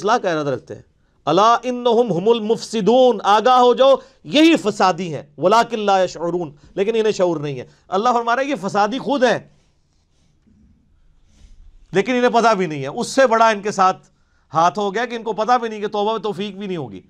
असला का इरादा रखते हैं अला इन्नहुम हुमुल मुफसिदून हो जाओ यही फसादी हैं वला शरून लेकिन इन्हें शूर नहीं है अल्लाह फरमा रहे ये फसादी खुद हैं लेकिन इन्हें पता भी नहीं है उससे बड़ा इनके साथ हाथ हो गया कि इनको पता भी नहीं कि तोबा में तोफीक भी नहीं होगी